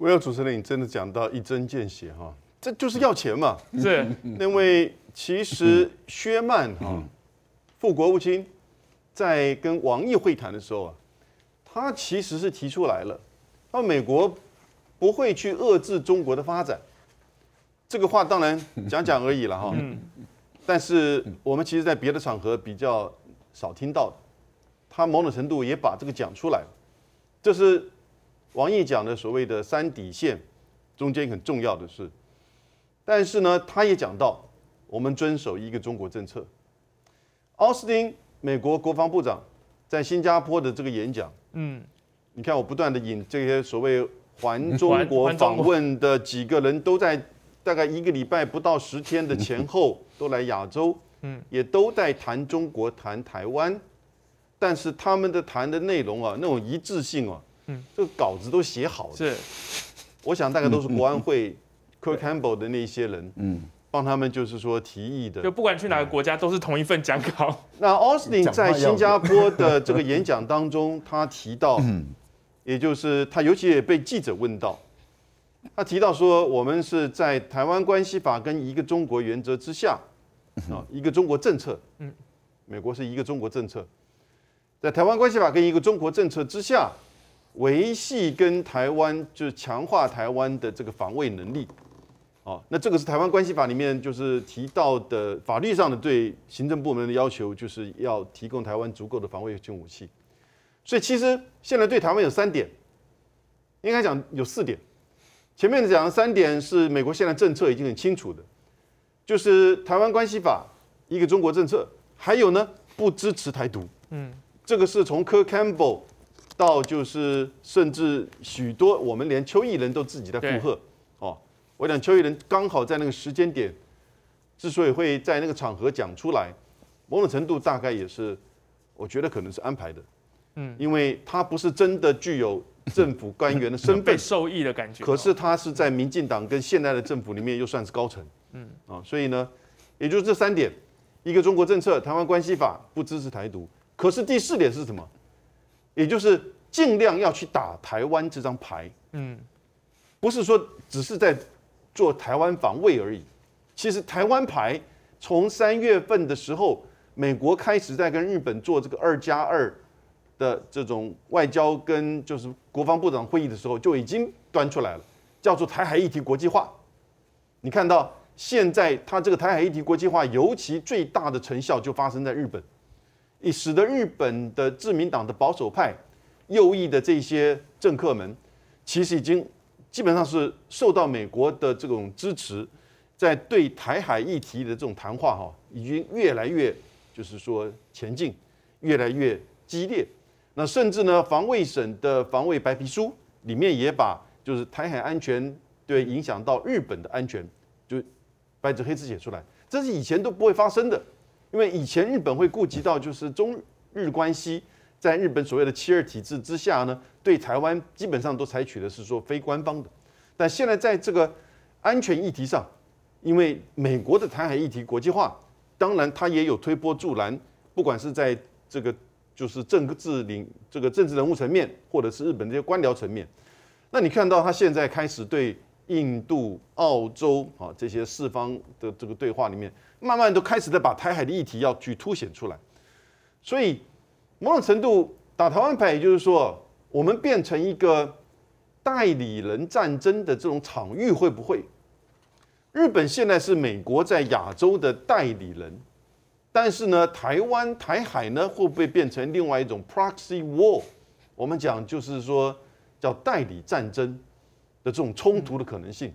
我要主持人，你真的讲到一针见血哈，这就是要钱嘛，是那位其实薛曼哈，副国务卿在跟王毅会谈的时候啊，他其实是提出来了，说美国不会去遏制中国的发展，这个话当然讲讲而已了哈，但是我们其实，在别的场合比较少听到的，他某种程度也把这个讲出来，这是。王毅讲的所谓的三底线，中间很重要的是，但是呢，他也讲到我们遵守一个中国政策。奥斯汀，美国国防部长在新加坡的这个演讲，嗯，你看我不断的引这些所谓环中国访问的几个人，都在大概一个礼拜不到十天的前后 都来亚洲，嗯，也都在谈中国谈台湾，但是他们的谈的内容啊，那种一致性啊。这个稿子都写好了，是，我想大概都是国安会 c u a y Campbell 的那些人，嗯，帮他们就是说提议的。就不管去哪个国家，都是同一份讲稿。那 Austin 在新加坡的这个演讲当中，他提到，嗯，也就是他，尤其也被记者问到，他提到说，我们是在台湾关系法跟一个中国原则之下，啊，一个中国政策，嗯，美国是一个中国政策，在台湾关系法跟一个中国政策之下。维系跟台湾，就是强化台湾的这个防卫能力，哦，那这个是台湾关系法里面就是提到的法律上的对行政部门的要求，就是要提供台湾足够的防卫性武器。所以其实现在对台湾有三点，应该讲有四点。前面讲的三点是美国现在政策已经很清楚的，就是台湾关系法一个中国政策，还有呢不支持台独，嗯，这个是从柯 Campbell。到就是，甚至许多我们连邱毅人都自己在附和哦。我讲邱毅人刚好在那个时间点，之所以会在那个场合讲出来，某种程度大概也是，我觉得可能是安排的，嗯，因为他不是真的具有政府官员的身份，受益的感觉，可是他是在民进党跟现在的政府里面又算是高层，嗯啊，所以呢，也就是这三点：一个中国政策、台湾关系法不支持台独，可是第四点是什么？也就是尽量要去打台湾这张牌，嗯，不是说只是在做台湾防卫而已。其实台湾牌从三月份的时候，美国开始在跟日本做这个二加二的这种外交跟就是国防部长会议的时候，就已经端出来了，叫做台海议题国际化。你看到现在他这个台海议题国际化，尤其最大的成效就发生在日本。也使得日本的自民党的保守派、右翼的这些政客们，其实已经基本上是受到美国的这种支持，在对台海议题的这种谈话哈，已经越来越就是说前进，越来越激烈。那甚至呢，防卫省的防卫白皮书里面也把就是台海安全对影响到日本的安全，就白纸黑字写出来，这是以前都不会发生的。因为以前日本会顾及到就是中日关系，在日本所谓的“七二体制”之下呢，对台湾基本上都采取的是说非官方的。但现在在这个安全议题上，因为美国的台海议题国际化，当然它也有推波助澜，不管是在这个就是政治领这个政治人物层面，或者是日本这些官僚层面，那你看到它现在开始对。印度、澳洲啊，这些四方的这个对话里面，慢慢都开始在把台海的议题要去凸显出来。所以某种程度打台湾牌，也就是说，我们变成一个代理人战争的这种场域会不会？日本现在是美国在亚洲的代理人，但是呢，台湾、台海呢会不会变成另外一种 proxy war？我们讲就是说叫代理战争。的这种冲突的可能性，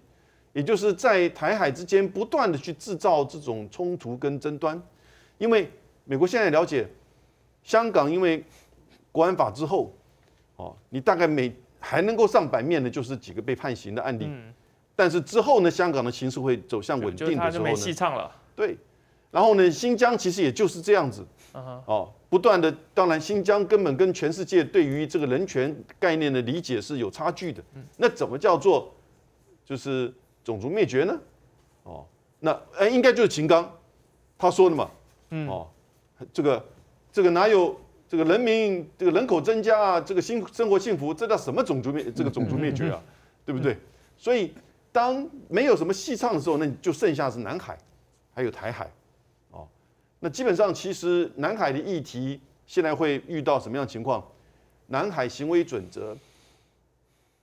也就是在台海之间不断的去制造这种冲突跟争端，因为美国现在了解香港，因为国安法之后，哦，你大概每还能够上百面的，就是几个被判刑的案例，但是之后呢，香港的情势会走向稳定的时候呢，对，然后呢，新疆其实也就是这样子。哦，不断的，当然新疆根本跟全世界对于这个人权概念的理解是有差距的。那怎么叫做就是种族灭绝呢？哦，那哎，应该就是秦刚他说的嘛。哦，这个这个哪有这个人民这个人口增加啊？这个新生活幸福，这叫什么种族灭这个种族灭绝啊？对不对？所以当没有什么戏唱的时候，那你就剩下是南海，还有台海。那基本上，其实南海的议题现在会遇到什么样的情况？南海行为准则，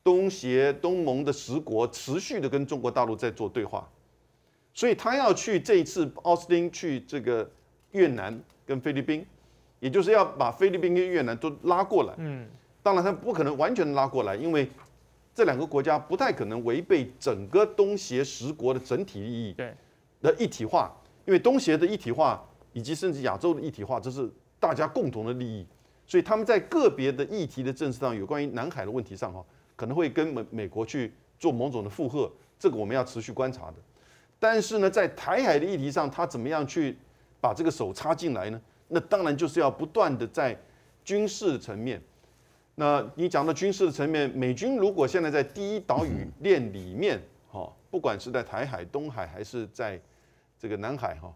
东协东盟的十国持续的跟中国大陆在做对话，所以他要去这一次奥斯汀去这个越南跟菲律宾，也就是要把菲律宾跟越南都拉过来。嗯，当然他不可能完全拉过来，因为这两个国家不太可能违背整个东协十国的整体利益。对，的一体化，因为东协的一体化。以及甚至亚洲的一体化，这是大家共同的利益，所以他们在个别的议题的政策上，有关于南海的问题上，哈，可能会跟美美国去做某种的负荷，这个我们要持续观察的。但是呢，在台海的议题上，他怎么样去把这个手插进来呢？那当然就是要不断的在军事层面。那你讲到军事的层面，美军如果现在在第一岛屿链里面，哈，不管是在台海、东海还是在这个南海，哈，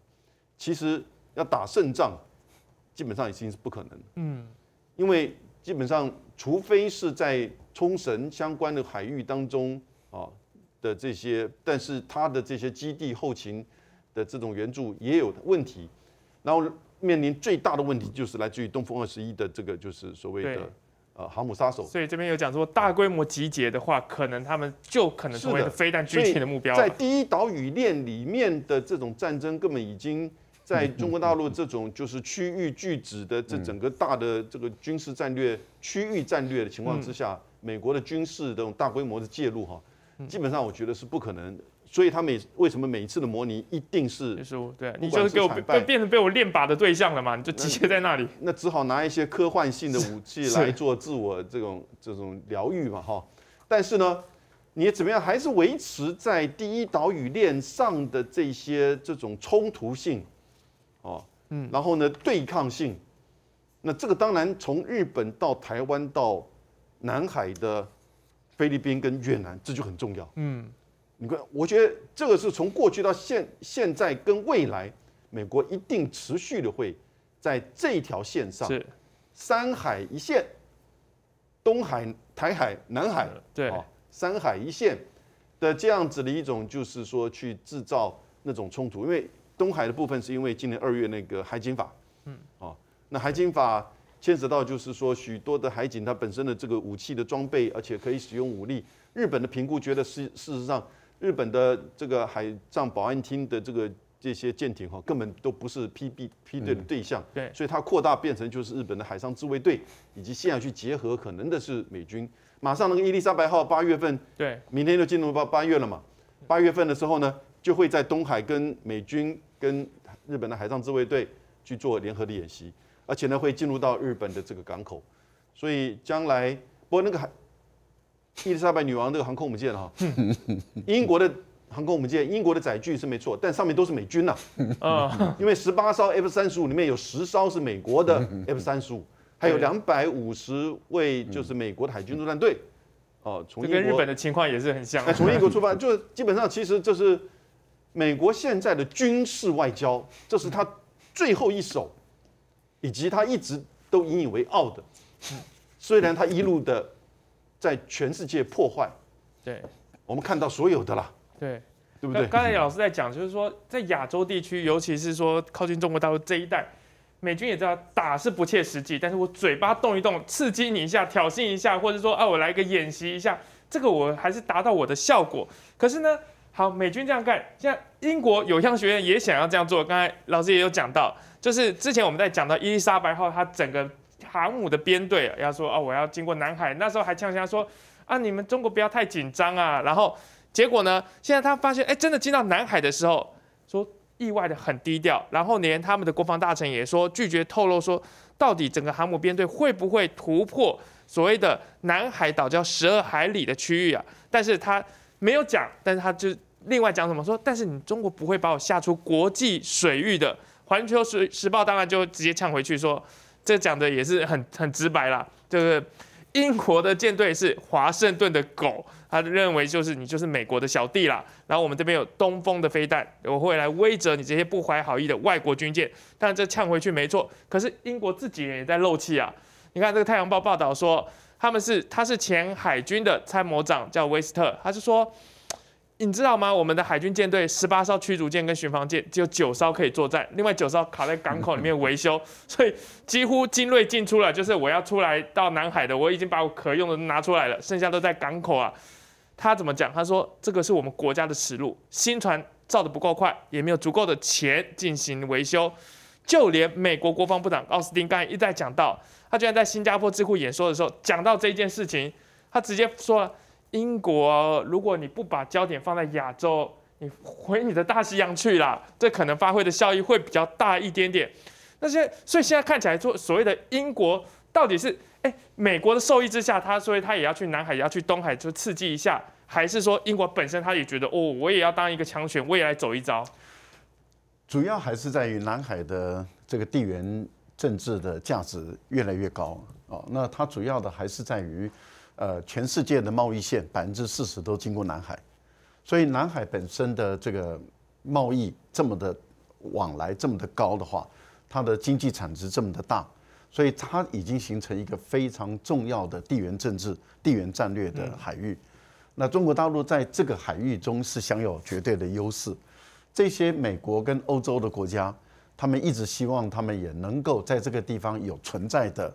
其实。要打胜仗，基本上已经是不可能。嗯，因为基本上，除非是在冲绳相关的海域当中啊的这些，但是他的这些基地后勤的这种援助也有问题，然后面临最大的问题就是来自于东风二十一的这个，就是所谓的呃航母杀手。所以这边有讲说，大规模集结的话，可能他们就可能是为了的飞弹具体的目标，在第一岛屿链里面的这种战争根本已经。在中国大陆这种就是区域拒止的这整个大的这个军事战略、区域战略的情况之下，美国的军事这种大规模的介入哈，基本上我觉得是不可能。所以他每为什么每一次的模拟一定是，对，你就是给我被变成被我练靶的对象了嘛？你就机械在那里，那只好拿一些科幻性的武器 来做自我这种这种疗愈嘛哈。但是呢，你怎么样还是维持在第一岛屿链上的这些这种冲突性。哦，嗯，然后呢，对抗性，那这个当然从日本到台湾到南海的菲律宾跟越南，这就很重要。嗯，你看，我觉得这个是从过去到现现在跟未来，美国一定持续的会在这条线上，是三海一线，东海、台海、南海，对哦，三海一线的这样子的一种，就是说去制造那种冲突，因为。东海的部分是因为今年二月那个海警法，嗯，哦，那海警法牵扯到就是说许多的海警它本身的这个武器的装备，而且可以使用武力。日本的评估觉得是事实上，日本的这个海上保安厅的这个这些舰艇哈，根本都不是 P B P 队的对象，对，所以它扩大变成就是日本的海上自卫队，以及现在去结合可能的是美军。马上那个伊丽莎白号八月份，对，明天就进入到八月了嘛，八月份的时候呢，就会在东海跟美军。跟日本的海上自卫队去做联合的演习，而且呢会进入到日本的这个港口，所以将来不过那个海伊丽莎白女王这个航空母舰哈，英国的航空母舰，英国的载具是没错，但上面都是美军呐，啊，因为十八艘 F 三十五里面有十艘是美国的 F 三十五，还有两百五十位就是美国的海军陆战队，哦，这跟日本的情况也是很像，从英国出发，就基本上其实就是。美国现在的军事外交，这是他最后一手，以及他一直都引以为傲的。虽然他一路的在全世界破坏，对，我们看到所有的啦，对，对不对？刚才老师在讲，就是说在亚洲地区，尤其是说靠近中国大陆这一带，美军也知道打是不切实际，但是我嘴巴动一动，刺激你一下，挑衅一下，或者说啊，我来一个演习一下，这个我还是达到我的效果。可是呢？好，美军这样干，现在英国有项学院也想要这样做。刚才老师也有讲到，就是之前我们在讲到伊丽莎白号它整个航母的编队，要说啊，我要经过南海。那时候还呛呛说啊，你们中国不要太紧张啊。然后结果呢，现在他发现，哎，真的进到南海的时候，说意外的很低调。然后连他们的国防大臣也说拒绝透露说，到底整个航母编队会不会突破所谓的南海岛礁十二海里的区域啊？但是他没有讲，但是他就。另外讲什么？说但是你中国不会把我吓出国际水域的。环球时时报当然就直接呛回去说，这讲的也是很很直白啦，就是英国的舰队是华盛顿的狗，他认为就是你就是美国的小弟啦。然后我们这边有东风的飞弹，我会来威责你这些不怀好意的外国军舰。但这呛回去没错，可是英国自己人也在漏气啊。你看这个太阳报报道说，他们是他是前海军的参谋长叫威斯特，他是说。你知道吗？我们的海军舰队十八艘驱逐舰跟巡防舰，只有九艘可以作战，另外九艘卡在港口里面维修，所以几乎精锐尽出了。就是我要出来到南海的，我已经把我可用的拿出来了，剩下都在港口啊。他怎么讲？他说这个是我们国家的耻辱，新船造的不够快，也没有足够的钱进行维修。就连美国国防部长奥斯汀刚才一再讲到，他居然在新加坡智库演说的时候讲到这件事情，他直接说了。英国，如果你不把焦点放在亚洲，你回你的大西洋去了，这可能发挥的效益会比较大一点点。那些，所以现在看起来，说所谓的英国到底是，哎，美国的受益之下，他所以他也要去南海，也要去东海，就刺激一下，还是说英国本身他也觉得，哦，我也要当一个强权，我也来走一遭？主要还是在于南海的这个地缘政治的价值越来越高啊，那它主要的还是在于。呃，全世界的贸易线百分之四十都经过南海，所以南海本身的这个贸易这么的往来这么的高的话，它的经济产值这么的大，所以它已经形成一个非常重要的地缘政治、地缘战略的海域。那中国大陆在这个海域中是享有绝对的优势。这些美国跟欧洲的国家，他们一直希望他们也能够在这个地方有存在的。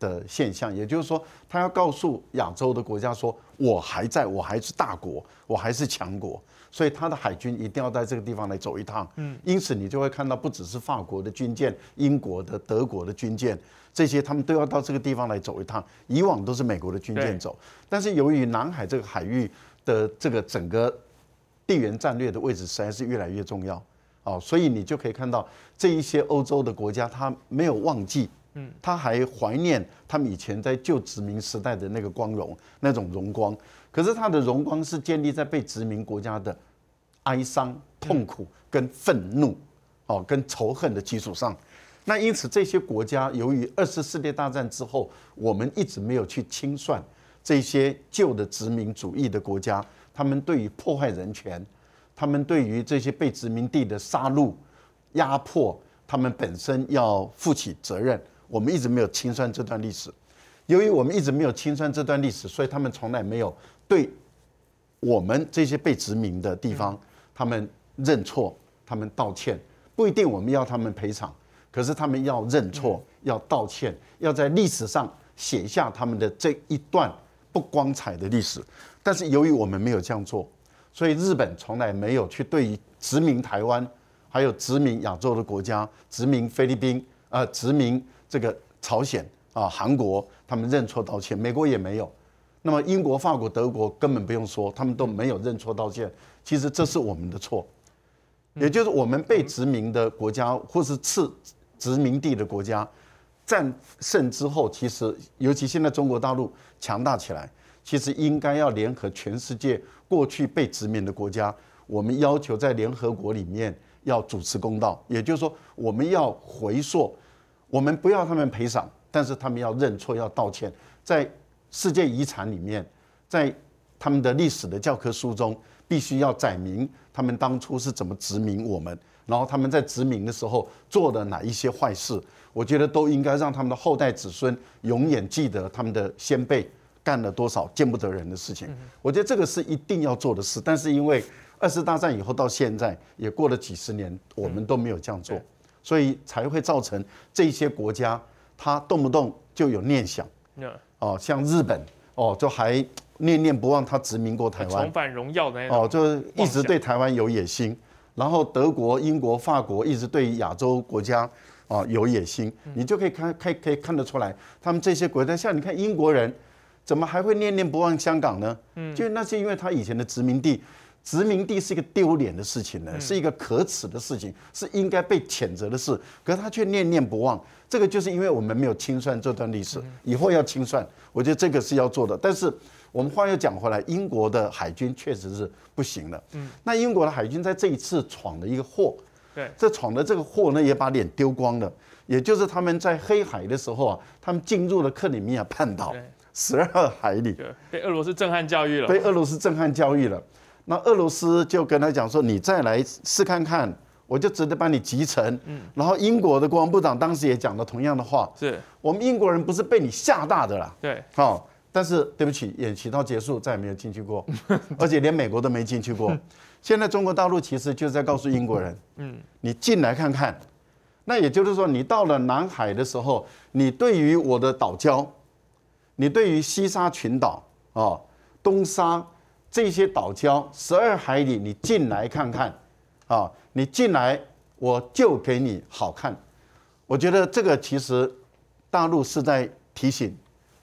的现象，也就是说，他要告诉亚洲的国家说，我还在我还是大国，我还是强国，所以他的海军一定要在这个地方来走一趟。嗯，因此你就会看到，不只是法国的军舰、英国的、德国的军舰，这些他们都要到这个地方来走一趟。以往都是美国的军舰走，但是由于南海这个海域的这个整个地缘战略的位置实在是越来越重要，哦，所以你就可以看到这一些欧洲的国家，他没有忘记。嗯，他还怀念他们以前在旧殖民时代的那个光荣，那种荣光。可是他的荣光是建立在被殖民国家的哀伤、痛苦跟愤怒，哦，跟仇恨的基础上。那因此，这些国家由于二次世界大战之后，我们一直没有去清算这些旧的殖民主义的国家，他们对于破坏人权，他们对于这些被殖民地的杀戮、压迫，他们本身要负起责任。我们一直没有清算这段历史，由于我们一直没有清算这段历史，所以他们从来没有对我们这些被殖民的地方，他们认错，他们道歉，不一定我们要他们赔偿，可是他们要认错，要道歉，要在历史上写下他们的这一段不光彩的历史。但是由于我们没有这样做，所以日本从来没有去对殖民台湾，还有殖民亚洲的国家，殖民菲律宾，呃，殖民。这个朝鲜啊，韩国他们认错道歉，美国也没有。那么英国、法国、德国根本不用说，他们都没有认错道歉。其实这是我们的错，也就是我们被殖民的国家或是次殖民地的国家，战胜之后，其实尤其现在中国大陆强大起来，其实应该要联合全世界过去被殖民的国家，我们要求在联合国里面要主持公道，也就是说，我们要回溯。我们不要他们赔偿，但是他们要认错，要道歉。在世界遗产里面，在他们的历史的教科书中，必须要载明他们当初是怎么殖民我们，然后他们在殖民的时候做的哪一些坏事。我觉得都应该让他们的后代子孙永远记得他们的先辈干了多少见不得人的事情。我觉得这个是一定要做的事，但是因为二次大战以后到现在也过了几十年，我们都没有这样做。所以才会造成这些国家，他动不动就有念想。哦，像日本，哦，就还念念不忘他殖民过台湾。重返荣耀的那种。哦，就一直对台湾有野心。然后德国、英国、法国一直对亚洲国家啊有野心。你就可以看、看、可以看得出来，他们这些国家，像你看英国人，怎么还会念念不忘香港呢？嗯。就那是因为他以前的殖民地。殖民地是一个丢脸的事情呢，是一个可耻的事情，是应该被谴责的事。可他却念念不忘，这个就是因为我们没有清算这段历史，以后要清算，我觉得这个是要做的。但是我们话又讲回来，英国的海军确实是不行的。嗯，那英国的海军在这一次闯了一个祸，对，这闯的这个祸呢，也把脸丢光了。也就是他们在黑海的时候啊，他们进入了克里米亚半岛十二海里，被俄罗斯震撼教育了，被俄罗斯震撼教育了。那俄罗斯就跟他讲说：“你再来试看看，我就直接把你集成。”嗯。然后英国的国防部长当时也讲了同样的话：“是，我们英国人不是被你吓大的啦。”对。哦，但是对不起，演习到结束再也没有进去过，而且连美国都没进去过。现在中国大陆其实就在告诉英国人：“嗯，你进来看看。”那也就是说，你到了南海的时候，你对于我的岛礁，你对于西沙群岛啊，东沙。这些岛礁十二海里，你进来看看，啊，你进来我就给你好看。我觉得这个其实大陆是在提醒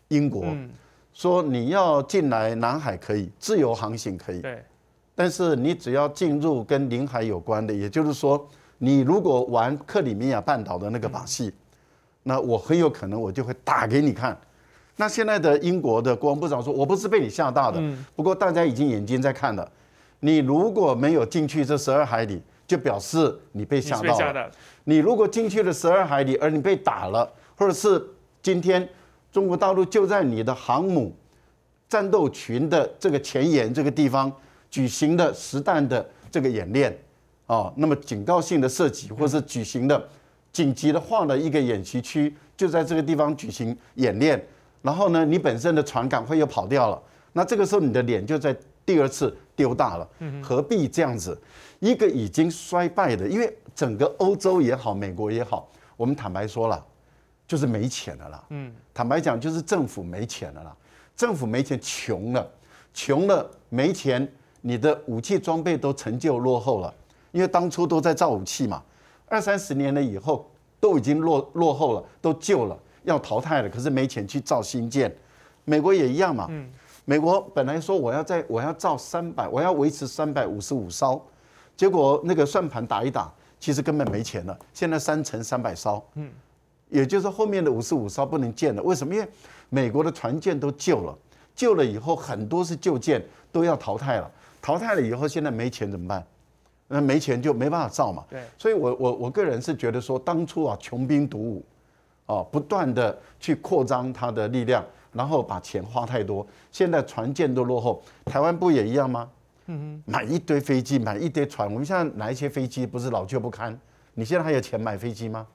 英国，说你要进来南海可以自由航行可以，但是你只要进入跟领海有关的，也就是说，你如果玩克里米亚半岛的那个把戏，那我很有可能我就会打给你看。那现在的英国的国防部长说：“我不是被你吓大的，不过大家已经眼睛在看了。你如果没有进去这十二海里，就表示你被吓到了。你如果进去了十二海里，而你被打了，或者是今天中国大陆就在你的航母战斗群的这个前沿这个地方举行的实弹的这个演练啊，那么警告性的射击，或是举行的紧急的换了一个演习区，就在这个地方举行演练。”然后呢，你本身的传感会又跑掉了，那这个时候你的脸就在第二次丢大了。何必这样子？一个已经衰败的，因为整个欧洲也好，美国也好，我们坦白说了，就是没钱的啦。坦白讲，就是政府没钱的啦。政府没钱，穷了，穷了没钱，你的武器装备都成就落后了，因为当初都在造武器嘛，二三十年了以后，都已经落落后了，都旧了。要淘汰了，可是没钱去造新舰，美国也一样嘛。嗯，美国本来说我要在，我要造三百，我要维持三百五十五艘，结果那个算盘打一打，其实根本没钱了。现在三乘三百艘，嗯，也就是后面的五十五艘不能建了。为什么？因为美国的船舰都旧了，旧了以后很多是旧舰都要淘汰了，淘汰了以后现在没钱怎么办？那没钱就没办法造嘛。对，所以我我我个人是觉得说，当初啊穷兵黩武。哦，不断的去扩张它的力量，然后把钱花太多。现在船舰都落后，台湾不也一样吗？嗯哼，买一堆飞机，买一堆船。我们现在哪一些飞机不是老旧不堪？你现在还有钱买飞机吗？